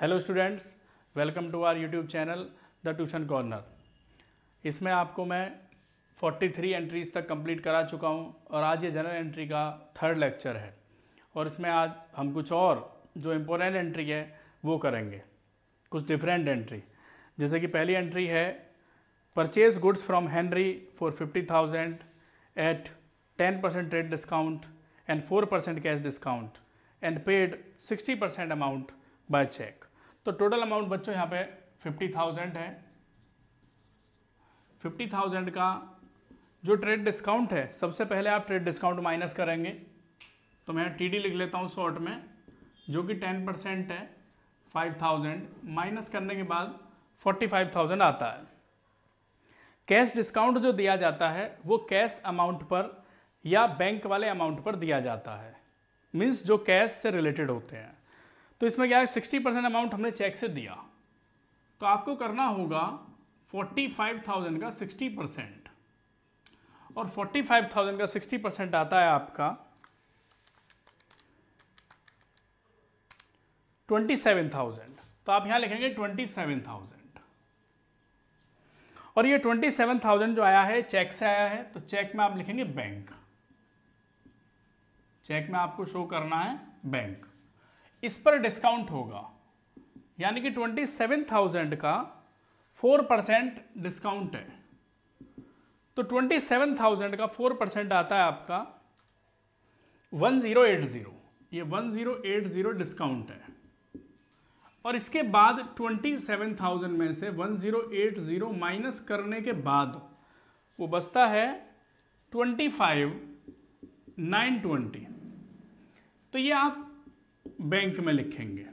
Hello students welcome to our YouTube channel the tuition corner इसमें आपको मैं 43 entries तक कंप्लीट करा चुका हूँ और आज ये जनरल एंट्री का थर्ड लेक्चर है और इसमें आज हम कुछ और जो इम्पोर्टेंट एंट्री है वो करेंगे कुछ डिफरेंट एंट्री जैसे कि पहली एंट्री है purchase goods from Henry for fifty thousand at ten percent trade discount and four percent cash discount and paid sixty percent amount by check. तो टोटल अमाउंट बच्चों यहाँ पे फिफ्टी थाउजेंड है fifty thousand का जो trade discount है सबसे पहले आप ट्रेड डिस्काउंट माइनस करेंगे तो मैं टी डी लिख लेता हूँ शॉर्ट में जो कि टेन परसेंट है फाइव थाउजेंड माइनस करने के बाद फोर्टी फाइव थाउजेंड आता है कैश डिस्काउंट जो दिया जाता है वो कैश अमाउंट पर या बैंक वाले अमाउंट पर दिया जाता है मीन्स जो कैश से रिलेटेड होते हैं तो इसमें क्या है सिक्सटी परसेंट अमाउंट हमने चेक से दिया तो आपको करना होगा फोर्टी फाइव थाउजेंड का सिक्सटी परसेंट और फोर्टी फाइव थाउजेंड का सिक्सटी परसेंट आता है आपका ट्वेंटी सेवन थाउजेंड तो आप यहां लिखेंगे ट्वेंटी सेवन थाउजेंड और ये ट्वेंटी सेवन थाउजेंड जो आया है चेक से आया है तो चेक में आप लिखेंगे बैंक चेक में आपको शो करना है बैंक इस पर डिस्काउंट होगा यानी कि ट्वेंटी सेवन थाउजेंड का फोर परसेंट डिस्काउंट है तो ट्वेंटी सेवन थाउजेंड का फोर परसेंट आता है आपका वन ज़ीरो एट ज़ीरो ये one zero eight zero discount है और इसके बाद ट्वेंटी सेवन थाउजेंड में से one zero eight zero minus करने के बाद वो बचता है ट्वेंटी फाइव नाइन ट्वेंटी तो ये आप बैंक में लिखेंगे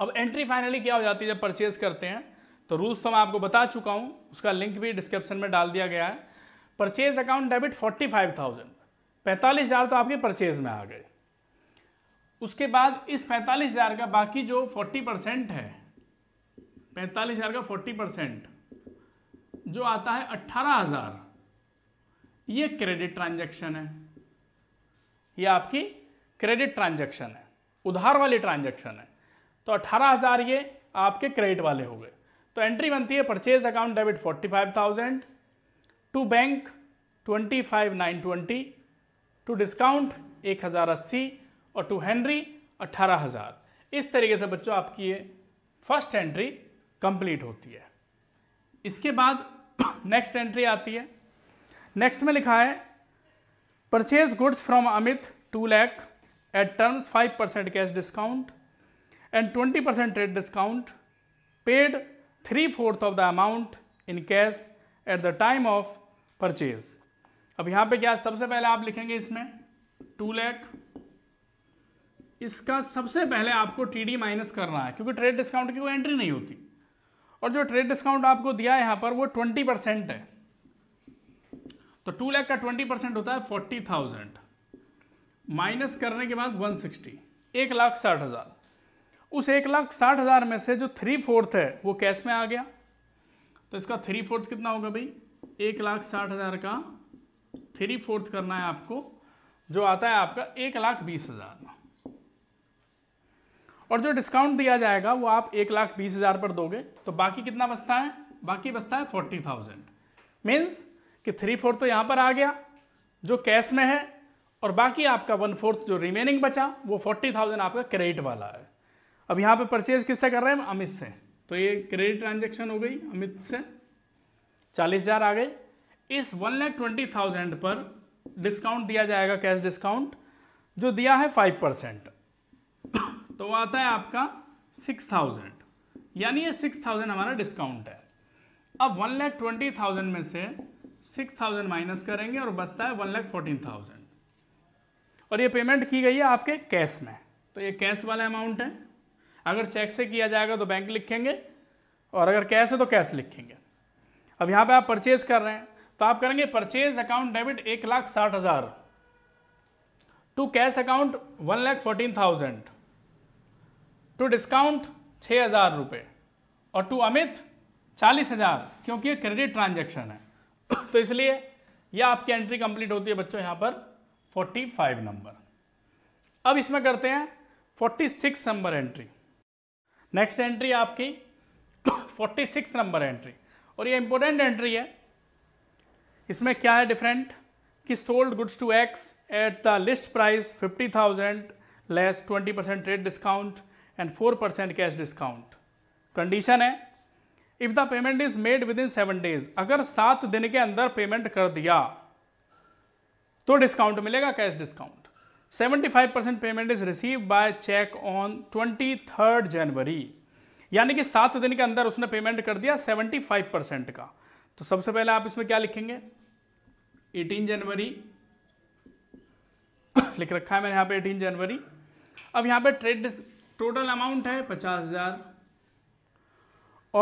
अब एंट्री फाइनली क्या हो जाती है जब परचेज करते हैं तो रूल्स तो मैं आपको बता चुका हूं उसका लिंक भी डिस्क्रिप्शन में डाल दिया गया है purchase account debit forty five thousand पैंतालीस हज़ार तो आपके परचेज में आ गए उसके बाद इस पैंतालीस हज़ार का बाकी जो फोर्टी परसेंट है पैंतालीस हज़ार का फोर्टी परसेंट जो आता है अट्ठारह हज़ार ये क्रेडिट ट्रांजैक्शन है ये आपकी क्रेडिट ट्रांजैक्शन है उधार वाले ट्रांजेक्शन है तो अट्ठारह हज़ार ये आपके क्रेडिट वाले हो गए तो एंट्री बनती है purchase account debit forty five thousand to bank twenty five nine twenty to discount एक हज़ार अस्सी और टू हेनरी अट्ठारह हज़ार इस तरीके से बच्चों आपकी ये फर्स्ट एंट्री कंप्लीट होती है इसके बाद नेक्स्ट एंट्री आती है नेक्स्ट में लिखा है purchase goods from Amit two lakh at terms 5% cash discount and 20% trade discount paid 3 fourth of the amount in cash at the time of purchase. अब यहाँ पे क्या सबसे पहले आप लिखेंगे इसमें टू लैख इसका सबसे पहले आपको टी डी माइनस करना है क्योंकि ट्रेड डिस्काउंट की कोई एंट्री नहीं होती और जो ट्रेड डिस्काउंट आपको दिया है यहाँ पर वो ट्वेंटी परसेंट है तो टू लैख का ट्वेंटी परसेंट होता है फोर्टी थाउजेंड माइनस करने के बाद 160 एक लाख साठ हज़ार उस एक लाख साठ हज़ार में से जो थ्री फोर्थ है वो कैश में आ गया तो इसका थ्री फोर्थ कितना होगा भाई एक लाख साठ हज़ार का थ्री फोर्थ करना है आपको जो आता है आपका एक लाख बीस हज़ार और जो डिस्काउंट दिया जाएगा वो आप एक लाख बीस हज़ार पर दोगे तो बाकी कितना बचता है बाकी बचता है फोर्टी थाउजेंड मीन्स कि थ्री फोर्थ तो यहाँ पर आ गया जो कैश में है और बाकी आपका वन फोर्थ जो रिमेनिंग बचा वो फोर्टी थाउजेंड आपका क्रेडिट वाला है अब यहाँ पे परचेज किससे कर रहे हैं अमित से तो ये क्रेडिट ट्रांजेक्शन हो गई अमित से चालीस हज़ार आ गए इस वन लैख ट्वेंटी थाउजेंड पर डिस्काउंट दिया जाएगा कैश डिस्काउंट जो दिया है फाइव परसेंट तो वो आता है आपका सिक्स थाउजेंड यानी ये सिक्स थाउजेंड हमारा डिस्काउंट है अब वन लैख ट्वेंटी थाउजेंड में से सिक्स थाउजेंड माइनस करेंगे और बचता है वन लैख फोर्टीन थाउजेंड और ये पेमेंट की गई है आपके कैश में तो ये कैश वाला अमाउंट है अगर चेक से किया जाएगा तो बैंक लिखेंगे और अगर कैश है तो कैश लिखेंगे अब यहाँ पे आप परचेज कर रहे हैं तो आप करेंगे परचेज अकाउंट डेबिट एक लाख साठ हज़ार to cash account one lakh fourteen thousand to discount छः हज़ार रुपये और टू अमित चालीस हज़ार क्योंकि ये क्रेडिट ट्रांजेक्शन है तो इसलिए यह आपकी एंट्री कंप्लीट होती है बच्चों यहाँ पर 45 नंबर अब इसमें करते हैं 46 नंबर एंट्री नेक्स्ट एंट्री आपकी 46 नंबर एंट्री और ये इंपॉर्टेंट एंट्री है इसमें क्या है डिफरेंट कि sold goods to X at the list price 50,000 less 20 percent trade discount and 4 percent cash discount condition है if the payment is made within seven days अगर सात दिन के अंदर पेमेंट कर दिया तो डिस्काउंट मिलेगा cash discount 75 percent payment is receive by cheque on twenty January यानी कि सात दिन के अंदर उसने पेमेंट कर दिया 75 परसेंट का तो सबसे पहले आप इसमें क्या लिखेंगे 18 जनवरी लिख रखा है मैंने यहां पे 18 जनवरी अब यहां पे ट्रेड टोटल अमाउंट है पचास हजार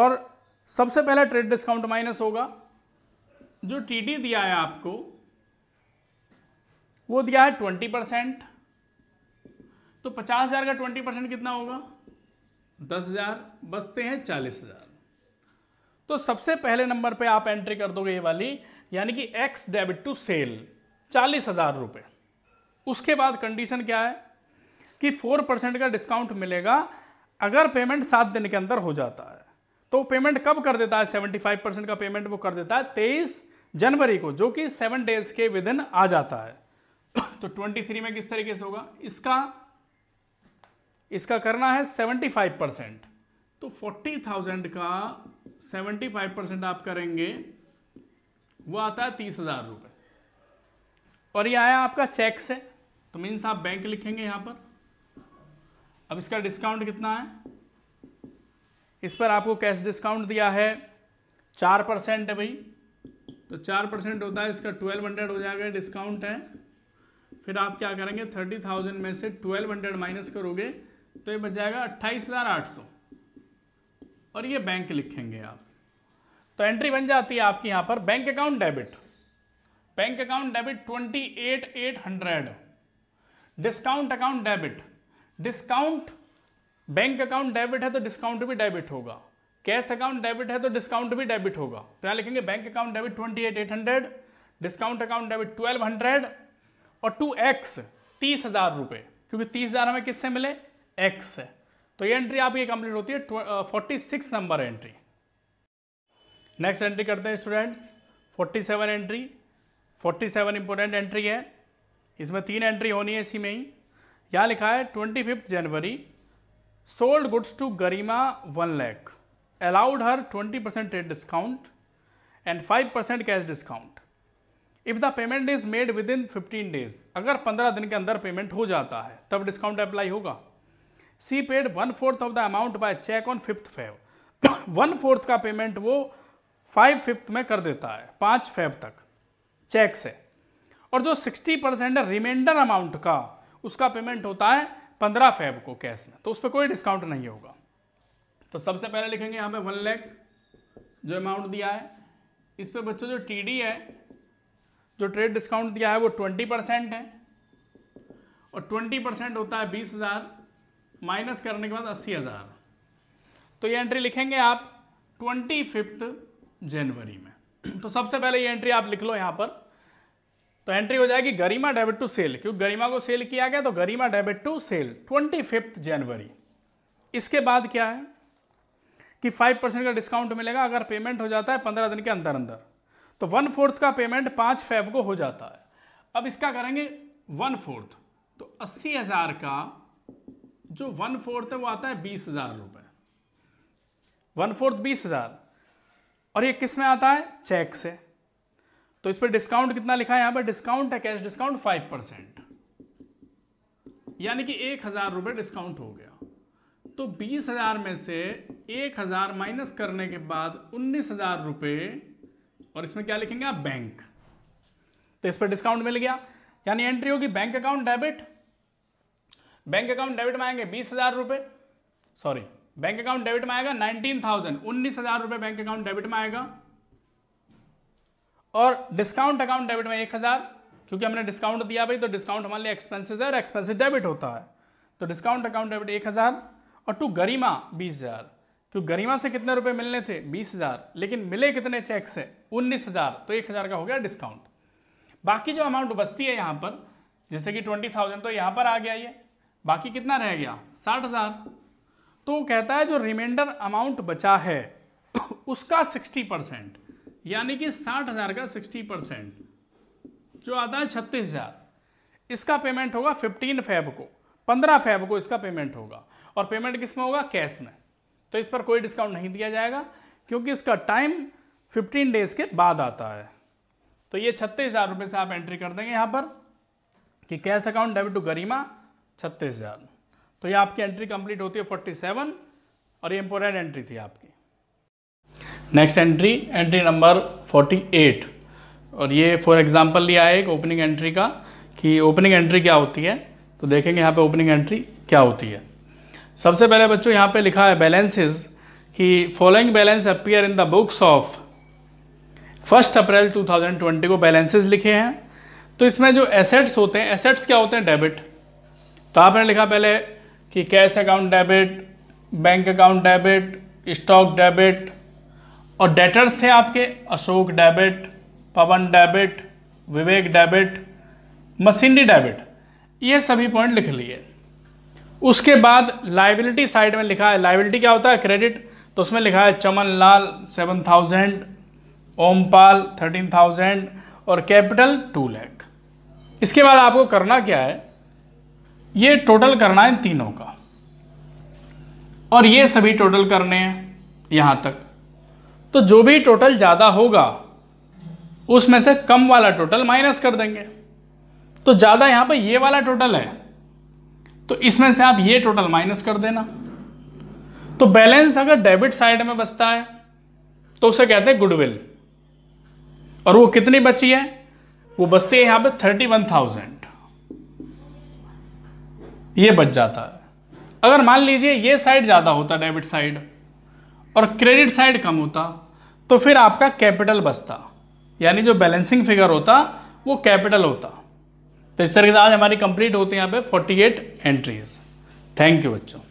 और सबसे पहले ट्रेड डिस्काउंट माइनस होगा जो टीडी दिया है आपको वो दिया है ट्वेंटी परसेंट तो पचास हज़ार का ट्वेंटी परसेंट कितना होगा दस हज़ार बचते हैं चालीस हज़ार तो सबसे पहले नंबर पे आप एंट्री कर दोगे ये वाली यानी कि एक्स डेबिट टू सेल चालीस हज़ार रुपये उसके बाद कंडीशन क्या है कि फोर परसेंट का डिस्काउंट मिलेगा अगर पेमेंट सात दिन के अंदर हो जाता है तो पेमेंट कब कर देता है सेवेंटी फाइव परसेंट का पेमेंट वो कर देता है तेईस जनवरी को जो कि सेवन डेज के विद इन आ जाता है तो 23 में किस तरीके से होगा इसका इसका करना है 75 परसेंट तो 40,000 का 75 परसेंट आप करेंगे वो आता है तीस हज़ार रुपये और ये आया आपका चेक से तो मीन्स आप बैंक लिखेंगे यहाँ पर अब इसका डिस्काउंट कितना है इस पर आपको कैश डिस्काउंट दिया है चार परसेंट है भाई तो चार परसेंट होता है इसका ट्वेल्व हंड्रेड हो जाएगा डिस्काउंट है फिर आप क्या करेंगे थर्टी थाउजेंड में से ट्वेल्व हंड्रेड माइनस करोगे तो ये बच जाएगा अट्ठाईस हज़ार आठ सौ और ये बैंक लिखेंगे आप तो एंट्री बन जाती है आपकी यहाँ पर bank account debit bank account debit twenty eight eight hundred discount account debit discount bank account debit है तो डिस्काउंट भी डेबिट होगा कैश अकाउंट डेबिट है तो डिस्काउंट भी डेबिट होगा तो यहाँ लिखेंगे bank account debit twenty eight eight hundred discount account debit twelve hundred और टू एक्स तीस हज़ार रुपये क्योंकि तीस हज़ार हमें किससे मिले एक्स से तो ये एंट्री आपकी कंप्लीट होती है forty six number entry next entry करते हैं students forty seven entry forty seven important entry है इसमें तीन एंट्री होनी है इसी में ही यहाँ लिखा है twenty fifth January sold goods to Garima one lakh allowed her twenty percent trade discount and five percent cash discount if the payment is made within fifteen days अगर पंद्रह दिन के अंदर पेमेंट हो जाता है तब डिस्काउंट अप्लाई होगा she paid one fourth of the amount by cheque on fifth Feb one fourth का पेमेंट वो फाइव फिफ्थ में कर देता है पाँच फेव तक चेक से और जो सिक्सटी परसेंट है रिमाइंडर अमाउंट का उसका पेमेंट होता है पंद्रह फेब को कैश में तो उस पर कोई डिस्काउंट नहीं होगा तो सबसे पहले लिखेंगे यहाँ पे वन लैख जो अमाउंट दिया है इस पर बच्चों जो टी है जो ट्रेड डिस्काउंट दिया है वो ट्वेंटी परसेंट है और ट्वेंटी परसेंट होता है बीस हज़ार माइनस करने के बाद अस्सी हज़ार तो ये एंट्री लिखेंगे आप ट्वेंटी फिफ्थ जनवरी में तो सबसे पहले ये एंट्री आप लिख लो यहाँ पर तो एंट्री हो जाएगी गरिमा डेबिट टू सेल क्योंकि गरिमा को सेल किया गया तो Garima debit to sale twenty fifth January इसके बाद क्या है कि फाइव परसेंट का डिस्काउंट मिलेगा अगर पेमेंट हो जाता है पंद्रह दिन के अंदर अंदर तो वन फोर्थ का पेमेंट पाँच फेब को हो जाता है अब इसका करेंगे वन फोर्थ तो अस्सी हज़ार का जो वन फोर्थ है वो आता है बीस हज़ार रुपये वन फोर्थ बीस हज़ार और ये किस में आता है चेक से तो इस पर डिस्काउंट कितना लिखा है यहाँ पर डिस्काउंट है कैश डिस्काउंट फाइव परसेंट यानी कि एक हज़ार रुपये डिस्काउंट हो गया तो बीस हज़ार में से एक हज़ार माइनस करने के बाद उन्नीस हज़ार रुपये और इसमें क्या लिखेंगे आप बैंक तो इस पर डिस्काउंट मिल गया यानी एंट्री होगी bank account debit bank account debit में आएंगे बीस हज़ार रुपए सॉरी बैंक अकाउंट डेबिट में आएगा नाइनटीन थाउजेंड उन्नीस हज़ार रुपए बैंक अकाउंट डेबिट में आएगा और डिस्काउंट अकाउंट डेबिट में एक हज़ार क्योंकि हमने डिस्काउंट दिया भाई तो डिस्काउंट हमारे लिए एक्सपेंसिज है और एक्सपेंसिव डेबिट होता है तो डिस्काउंट अकाउंट डेबिट एक हज़ार और टू गरिमा बीस हज़ार तो गरिमा से कितने रुपए मिलने थे बीस हजार लेकिन मिले कितने चेक से उन्नीस हजार तो एक हजार का हो गया डिस्काउंट बाकी जो अमाउंट बचती है यहाँ पर जैसे कि ट्वेंटी थाउजेंड तो यहाँ पर आ गया ये बाकी कितना रह गया साठ हजार तो कहता है जो रिमाइंडर अमाउंट बचा है उसका सिक्सटी परसेंट यानी कि साठ हजार का सिक्सटी परसेंट जो आता है छत्तीस हजार इसका पेमेंट होगा फिफ्टीन फैब को पंद्रह फैब को इसका पेमेंट होगा और पेमेंट किस में होगा कैश में तो इस पर कोई डिस्काउंट नहीं दिया जाएगा क्योंकि इसका टाइम फिफ्टीन डेज के बाद आता है तो ये छत्तीस हज़ार रुपये से आप एंट्री कर देंगे यहाँ पर कि cash account debit to Garima छत्तीस हज़ार तो ये आपकी एंट्री कंप्लीट होती है फोर्टी सेवन और ये इम्पोर्टेंट एंट्री थी आपकी next entry entry number forty eight और ये फॉर एग्जाम्पल लिया है एक ओपनिंग एंट्री का कि ओपनिंग एंट्री क्या होती है तो देखेंगे यहाँ पे ओपनिंग एंट्री क्या होती है सबसे पहले बच्चों यहाँ पे लिखा है बैलेंसेस कि following balance appear in the books of first April 2020 को बैलेंसेस लिखे हैं तो इसमें जो एसेट्स होते हैं एसेट्स क्या होते हैं डेबिट तो आपने लिखा पहले कि cash account debit bank account debit stock debit और डेटर्स थे आपके Ashok debit Pawan debit Vivek debit machinery debit ये सभी पॉइंट लिख लिए उसके बाद लाइबिलिटी साइड में लिखा है लाइबिलिटी क्या होता है क्रेडिट तो उसमें लिखा है Chaman Lal seven thousand Ompal thirteen thousand और कैपिटल टू लैख इसके बाद आपको करना क्या है ये टोटल करना है तीनों का और ये सभी टोटल करने हैं यहाँ तक तो जो भी टोटल ज़्यादा होगा उसमें से कम वाला टोटल माइनस कर देंगे तो ज़्यादा यहाँ पर ये वाला टोटल है तो इसमें से आप ये टोटल माइनस कर देना तो बैलेंस अगर डेबिट साइड में बचता है तो उसे कहते हैं गुडविल और वो कितनी बची है वो बचती है यहां पे थर्टी वन थाउजेंड ये बच जाता है अगर मान लीजिए ये साइड ज़्यादा होता डेबिट साइड और क्रेडिट साइड कम होता तो फिर आपका कैपिटल बचता यानी जो बैलेंसिंग फिगर होता वो कैपिटल होता तो इस तरीके से आज हमारी कंप्लीट होती है यहाँ पे 48 एंट्रीज थैंक यू बच्चों